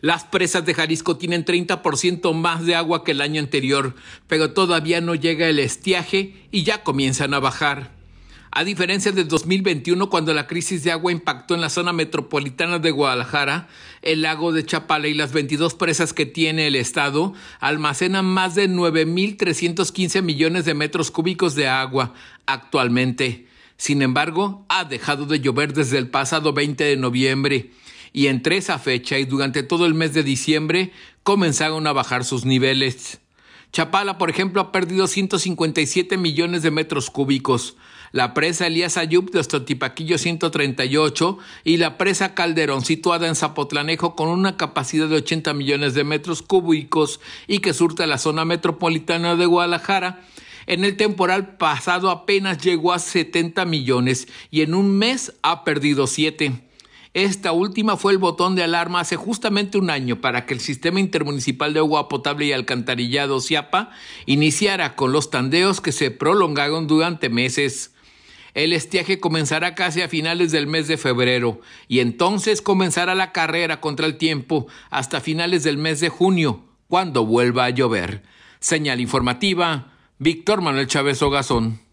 Las presas de Jalisco tienen 30% más de agua que el año anterior, pero todavía no llega el estiaje y ya comienzan a bajar. A diferencia de 2021, cuando la crisis de agua impactó en la zona metropolitana de Guadalajara, el lago de Chapala y las 22 presas que tiene el estado almacenan más de 9.315 millones de metros cúbicos de agua actualmente. Sin embargo, ha dejado de llover desde el pasado 20 de noviembre y entre esa fecha y durante todo el mes de diciembre comenzaron a bajar sus niveles. Chapala, por ejemplo, ha perdido 157 millones de metros cúbicos, la presa Elías Ayub de Ostotipaquillo 138 y la presa Calderón situada en Zapotlanejo con una capacidad de 80 millones de metros cúbicos y que surta la zona metropolitana de Guadalajara. En el temporal pasado apenas llegó a 70 millones y en un mes ha perdido 7. Esta última fue el botón de alarma hace justamente un año para que el Sistema Intermunicipal de Agua Potable y Alcantarillado CIAPA iniciara con los tandeos que se prolongaron durante meses. El estiaje comenzará casi a finales del mes de febrero y entonces comenzará la carrera contra el tiempo hasta finales del mes de junio, cuando vuelva a llover. Señal informativa, Víctor Manuel Chávez Ogazón.